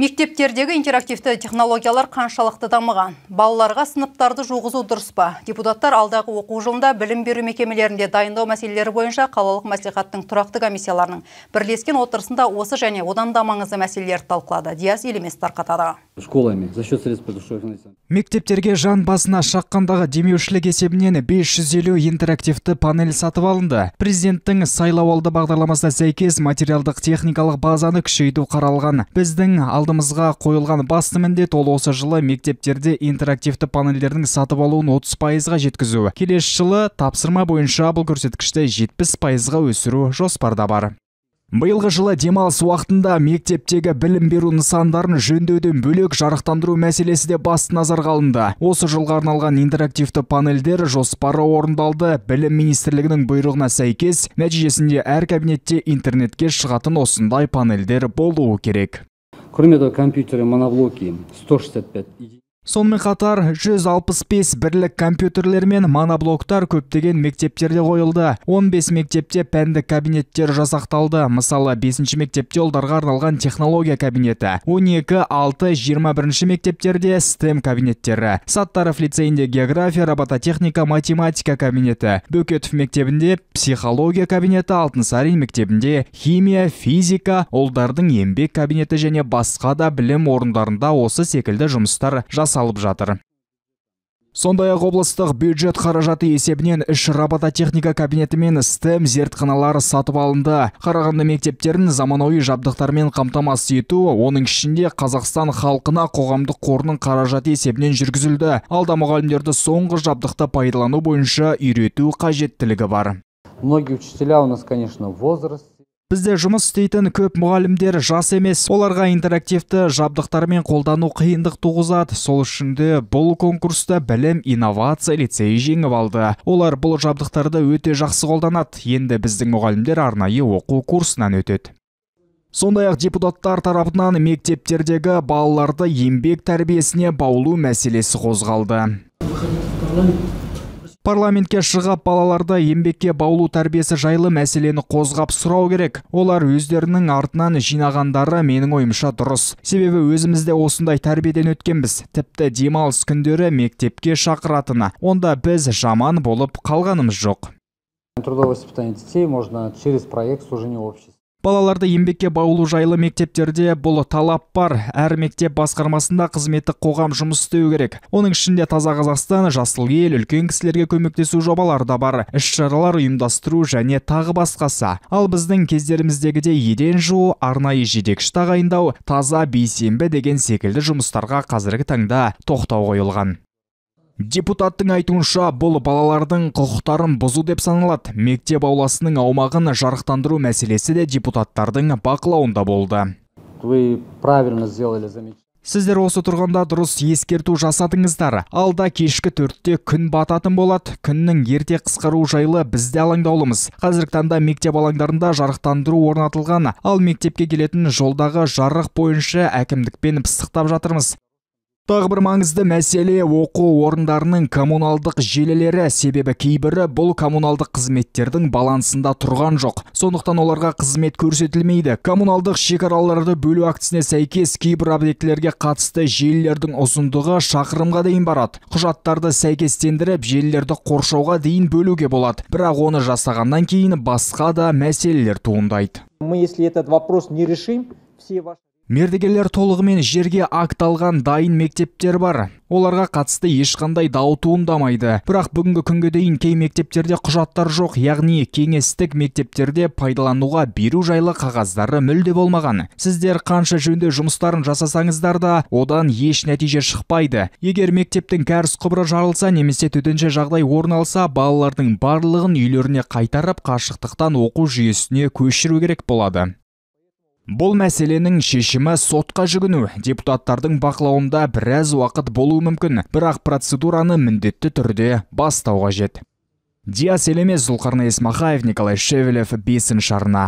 Мектептердегі интерактивті технологиялар қаншалықты дамыған. Балаларға сыныптарды жоғызу дұрыс па? Депутаттар алдағы оқу жылында білім беру мекемелерінде дайындау мәселелері бойынша қалалық мәслихаттың тұрақты комиссияларының бірлескен отырысында осы және одан да маңызды мәселелерді талқылады. Диас Елемес тарқатады. Мектептерге жан басына шаққандағы демеушілік есебінен 550 интерактивті панель сатып алынды. Президенттің алды бағдарламасына сәйкес материалдық техникалық базаны күшейту қаралған. Біздің алдымызға қойылған басты міндет ол осы жылы мектептерде интерактивті панельдердің сатып алуын 30 пайызға жеткізу келесі жылы тапсырма бойынша бұл көрсеткішті 70 пайызға өсіру жоспарда бар биылғы жылы демалыс уақытында мектептегі білім беру нысандарын жөндеуден бөлек жарықтандыру мәселесі де басты назарға алынды осы жылға арналған интерактивті панельдер жоспары орындалды білім министрлігінің бұйрығына сәйкес нәтижесінде әр кабинетте интернетке шығатын осындай панельдер болуы керек Кроме этого, компьютеры, моноблоки 165 сонымен қатар 165 бірлік компьютерлер мен моноблоктар көптеген мектептерде қойылды 15 мектепте пәнді кабинеттер жасақталды мысалы 5 мектепте олдарға арналған технология кабинеті 12-6-21 мектептерде STEM кабинеттері саттаров лицейінде география робототехника математика кабинеті бөкетов мектебінде психология кабинеті алтынсарин мектебінде химия физика олдардың ембек кабинеті және басқа да білім орындарында осы секілді жұмыстар жасалды алып жатыр сондай ақ облыстық бюджет қаражаты есебінен үш робототехника кабинеті мен стем зертханалары сатып алынды қарағанды мектептерін заманауи жабдықтармен қамтамасыз ету оның ішінде қазақстан халқына қоғамдық қорының қаражаты есебінен жүргізілді алда мұғалімдерді соңғы жабдықты пайдалану бойынша үйрету қажеттілігі бар многие учителя у нас конечно возраст бізде жұмыс істейтін көп мұғалімдер жас емес оларға интерактивті жабдықтармен қолдану қиындық туғызады сол үшін де бұл конкурста білім инновация лицейі жеңіп алды олар бұл жабдықтарды өте жақсы қолданады енді біздің мұғалімдер арнайы оқу курсынан өтеді сондай ақ депутаттар тарапынан мектептердегі балаларды еңбек тәрбиесіне баулу мәселесі қозғалды парламентке шығып балаларды еңбекке баулу тәрбиесі жайлы мәселені қозғап сұрау керек олар өздерінің артынан жинағандары менің ойымша дұрыс себебі өзімізде осындай тәрбиеден өткенбіз тіпті демалыс күндері мектепке шақыратыны онда біз жаман болып қалғанымыз жоқ трудовое воспитание детей можно через проект служения обществу балаларды еңбекке баулу жайлы мектептерде бұл талап бар әр мектеп басқармасында қызметтік қоғам жұмыс істеу керек оның ішінде таза қазақстан жасыл ел үлкен кісілерге көмектесу жобалары да бар іс шаралар ұйымдастыру және тағы басқасы ал біздің кездеріміздегідей еден жуу арнайы жедекші тағайындау таза бейсенбі деген секілді жұмыстарға қазіргі таңда тоқтау қойылған депутаттың айтуынша бұл балалардың құқықтарын бұзу деп саналады мектеп ауласының аумағын жарықтандыру мәселесі де депутаттардың бақылауында болды сіздер осы тұрғанда дұрыс ескерту жасадыңыздар алда кешкі төртте күн бататын болады күннің ерте қысқаруы жайлы біз де алаңдаулымыз қазіргі таңда мектеп алаңдарында жарықтандыру орнатылған ал мектепке келетін жолдағы жарық бойынша әкімдікпен пысықтап жатырмыз Тағы бір маңызды мәселе оқу орындарының коммуналдық желілері себебі кейбірі бұл коммуналдық қызметтердің балансында тұрған жоқ. Сондықтан оларға қызмет көрсетілмейді. Коммуналдық шекараларды бөлу актісіне сәйкес кейбір объектілерге қатысты желілердің ұзындығы шақырымға дейін барады. Құжаттарды сәйкестендіріп, желілерді қоршауға дейін бөлуге болады. Бірақ оны жасағаннан кейін басқа да мәселелер туындайды. Мы, если этот вопрос не решим, все ваши мердігерлер толығымен жерге алған дайын мектептер бар оларға қатысты ешқандай дау туындамайды бірақ бүгінгі күнге дейін кей мектептерде құжаттар жоқ яғни кеңестік мектептерде пайдалануға беру жайлы қағаздары мүлде болмаған сіздер қанша жөнде жұмыстарын жасасаңыздар да одан еш нәтиже шықпайды егер мектептің кәріс құбыры жарылса немесе төтенше жағдай орын алса балалардың барлығын үйлеріне қайтарып қашықтықтан оқу жүйесіне көшіру керек болады бұл мәселенің шешімі сотқа жүгіну депутаттардың бақылауында біраз уақыт болуы мүмкін бірақ процедураны міндетті түрде бастауға жет. диас елемес зұлқарна исмахаев николай шевелев бесін арна